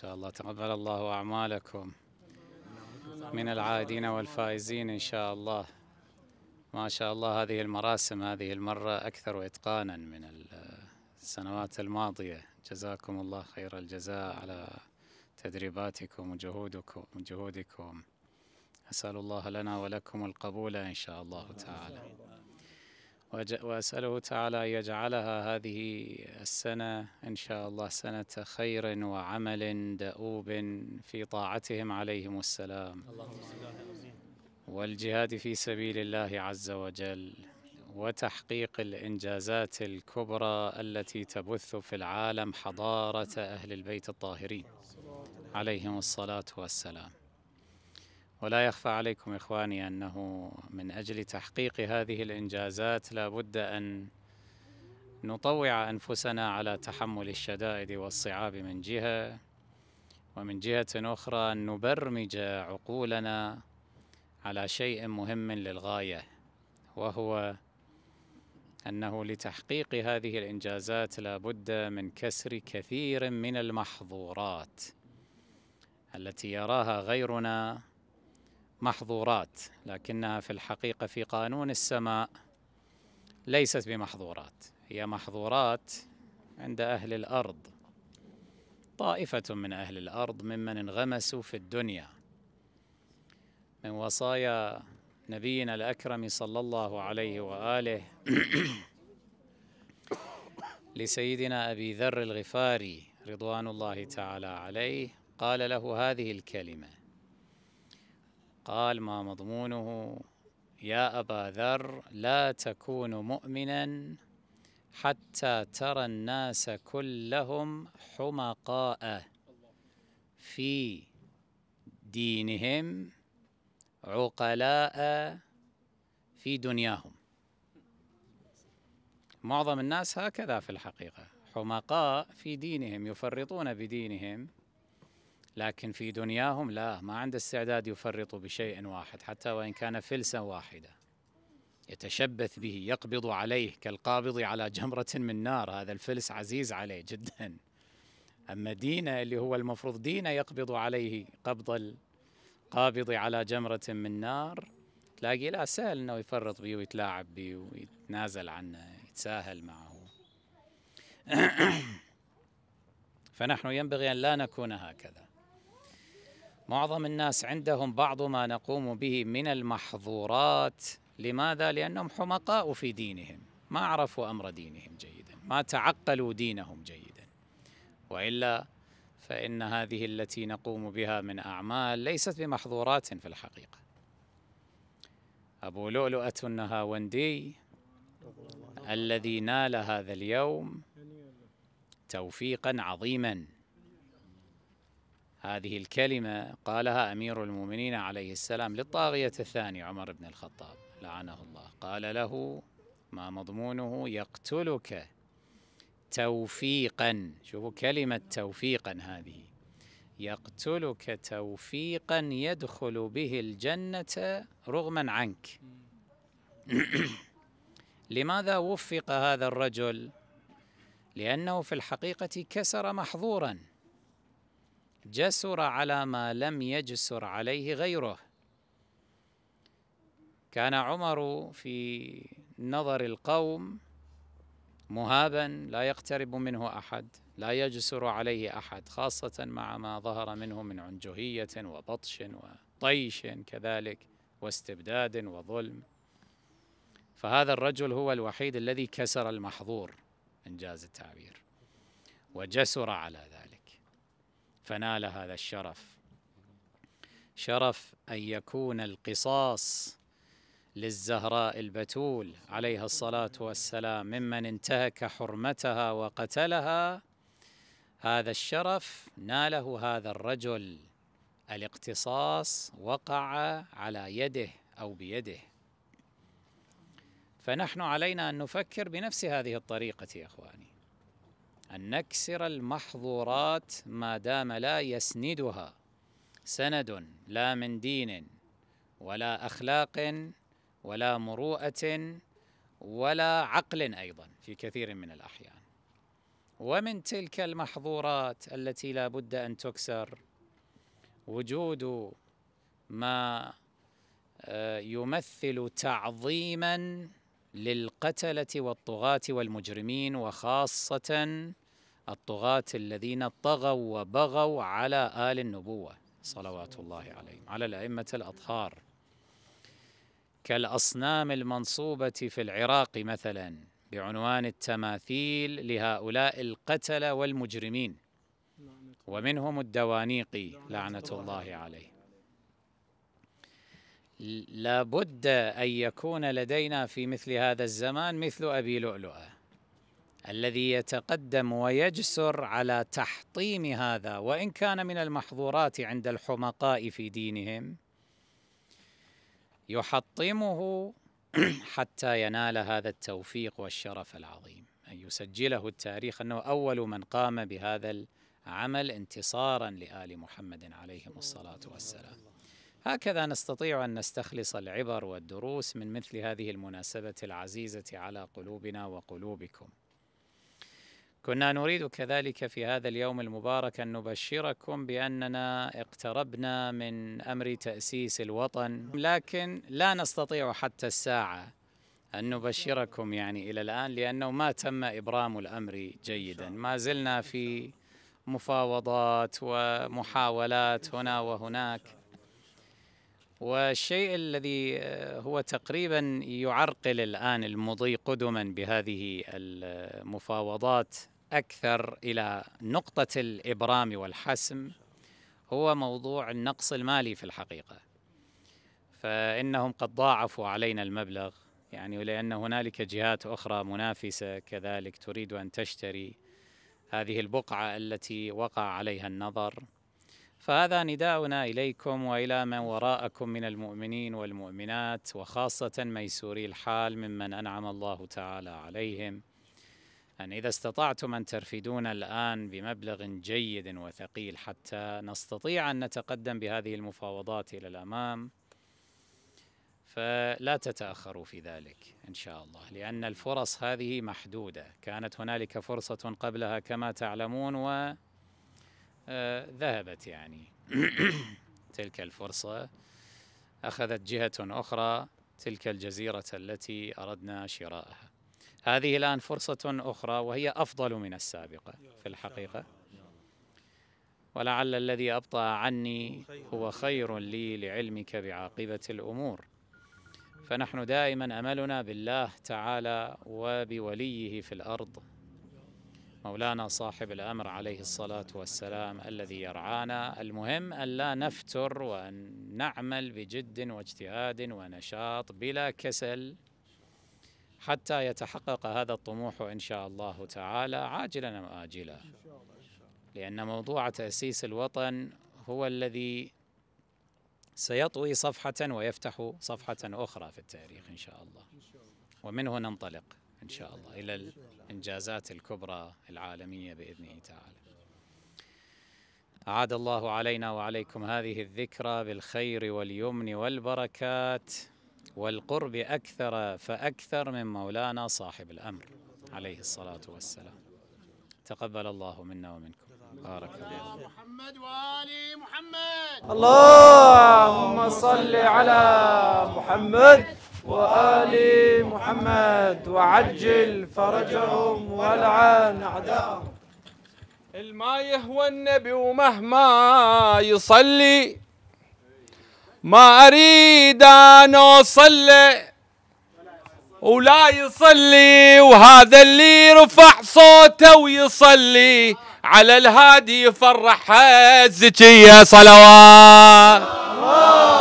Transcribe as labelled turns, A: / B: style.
A: شاء الله تقبل الله أعمالكم من العائدين والفائزين إن شاء الله ما شاء الله هذه المراسم هذه المرة أكثر إتقانا من السنوات الماضية جزاكم الله خير الجزاء على تدريباتكم وجهودكم وجهودكم أسأل الله لنا ولكم القبول إن شاء الله تعالى وأسأله تعالى يجعلها هذه السنة إن شاء الله سنة خير وعمل دؤوب في طاعتهم عليهم السلام والجهاد في سبيل الله عز وجل وتحقيق الإنجازات الكبرى التي تبث في العالم حضارة أهل البيت الطاهرين عليهم الصلاة والسلام ولا يخفى عليكم إخواني أنه من أجل تحقيق هذه الإنجازات لابد أن نطوع أنفسنا على تحمل الشدائد والصعاب من جهة ومن جهة أخرى أن نبرمج عقولنا على شيء مهم للغاية وهو أنه لتحقيق هذه الإنجازات لابد من كسر كثير من المحظورات التي يراها غيرنا محظورات لكنها في الحقيقة في قانون السماء ليست بمحظورات هي محظورات عند أهل الأرض طائفة من أهل الأرض ممن انغمسوا في الدنيا من وصايا نبينا الأكرم صلى الله عليه وآله لسيدنا أبي ذر الغفاري رضوان الله تعالى عليه قال له هذه الكلمة قال ما مضمونه يا أبا ذر لا تكون مؤمنا حتى ترى الناس كلهم حمقاء في دينهم عقلاء في دنياهم معظم الناس هكذا في الحقيقة حمقاء في دينهم يفرطون بدينهم لكن في دنياهم لا ما عنده استعداد يفرط بشيء واحد حتى وإن كان فلسا واحدة يتشبث به يقبض عليه كالقابض على جمرة من نار هذا الفلس عزيز عليه جدا أما دينه اللي هو المفروض دينه يقبض عليه قبض القابض على جمرة من نار تلاقي لا سهل انه يفرط به ويتلاعب به ويتنازل عنه يتساهل معه فنحن ينبغي ان لا نكون هكذا معظم الناس عندهم بعض ما نقوم به من المحظورات لماذا؟ لأنهم حمقاء في دينهم ما عرفوا أمر دينهم جيدا ما تعقلوا دينهم جيدا وإلا فإن هذه التي نقوم بها من أعمال ليست بمحظورات في الحقيقة أبو لؤلؤة النهاوندي الذي نال هذا اليوم توفيقا عظيما هذه الكلمة قالها أمير المؤمنين عليه السلام للطاغية الثاني عمر بن الخطاب لعنه الله قال له ما مضمونه يقتلك توفيقا شوفوا كلمة توفيقا هذه يقتلك توفيقا يدخل به الجنة رغما عنك لماذا وفق هذا الرجل لأنه في الحقيقة كسر محظورا جسر على ما لم يجسر عليه غيره كان عمر في نظر القوم مهابا لا يقترب منه احد لا يجسر عليه احد خاصه مع ما ظهر منه من عنجهيه وبطش وطيش كذلك واستبداد وظلم فهذا الرجل هو الوحيد الذي كسر المحظور انجاز التعبير وجسر على ذلك فنال هذا الشرف شرف أن يكون القصاص للزهراء البتول عليها الصلاة والسلام ممن انتهك حرمتها وقتلها هذا الشرف ناله هذا الرجل الاقتصاص وقع على يده أو بيده فنحن علينا أن نفكر بنفس هذه الطريقة يا إخواني أن نكسر المحظورات ما دام لا يسندها سند لا من دين ولا أخلاق ولا مروءة ولا عقل أيضا في كثير من الأحيان ومن تلك المحظورات التي لا بد أن تكسر وجود ما آه، يمثل تعظيما للقتلة والطغاة والمجرمين وخاصة الطغاة الذين طغوا وبغوا على آل النبوة صلوات الله عليهم على الأئمة الأطهار كالأصنام المنصوبة في العراق مثلا بعنوان التماثيل لهؤلاء القتلة والمجرمين ومنهم الدوانيقي لعنة الله عليه لابد أن يكون لدينا في مثل هذا الزمان مثل أبي لؤلؤة الذي يتقدم ويجسر على تحطيم هذا وان كان من المحظورات عند الحمقاء في دينهم يحطمه حتى ينال هذا التوفيق والشرف العظيم ان يسجله التاريخ انه اول من قام بهذا العمل انتصارا لال محمد عليهم الصلاه والسلام هكذا نستطيع ان نستخلص العبر والدروس من مثل هذه المناسبه العزيزه على قلوبنا وقلوبكم كنا نريد كذلك في هذا اليوم المبارك أن نبشركم بأننا اقتربنا من أمر تأسيس الوطن لكن لا نستطيع حتى الساعة أن نبشركم يعني إلى الآن لأنه ما تم إبرام الأمر جيدا ما زلنا في مفاوضات ومحاولات هنا وهناك والشيء الذي آه، هو تقريبا يعرقل الان المضي قدما بهذه المفاوضات اكثر الى نقطه الابرام والحسم هو موضوع النقص المالي في الحقيقه فانهم قد ضاعفوا علينا المبلغ يعني لان هنالك جهات اخرى منافسه كذلك تريد ان تشتري هذه البقعه التي وقع عليها النظر فهذا نداؤنا اليكم والى من وراءكم من المؤمنين والمؤمنات وخاصه ميسوري الحال ممن انعم الله تعالى عليهم ان اذا استطعتم ان ترفدون الان بمبلغ جيد وثقيل حتى نستطيع ان نتقدم بهذه المفاوضات الى الامام فلا تتاخروا في ذلك ان شاء الله لان الفرص هذه محدوده كانت هنالك فرصه قبلها كما تعلمون و آه، ذهبت يعني تلك الفرصة أخذت جهة أخرى تلك الجزيرة التي أردنا شراءها هذه الآن فرصة أخرى وهي أفضل من السابقة في الحقيقة ولعل الذي أبطأ عني هو خير لي لعلمك بعاقبة الأمور فنحن دائما أملنا بالله تعالى وبوليه في الأرض مولانا صاحب الأمر عليه الصلاة والسلام الذي يرعانا المهم ان لا نفتر وأن نعمل بجد واجتهاد ونشاط بلا كسل حتى يتحقق هذا الطموح إن شاء الله تعالى عاجلا أم آجلا لأن موضوع تأسيس الوطن هو الذي سيطوي صفحة ويفتح صفحة أخرى في التاريخ إن شاء الله ومنه ننطلق إن شاء الله إلى الإنجازات الكبرى العالمية بإذنه تعالى أعاد الله علينا وعليكم هذه الذكرى بالخير واليمن والبركات والقرب أكثر فأكثر من مولانا صاحب الأمر عليه الصلاة والسلام تقبل الله منا ومنكم بارك الله محمد وآل محمد اللهم صل على محمد وآل محمد وعجل فرجهم والعن أعداءهم الما يهوى النبي ومهما يصلي ما أريد أن أصلي ولا يصلي وهذا اللي رفع صوته ويصلي على الهادي يفرح الزكية صلوات الله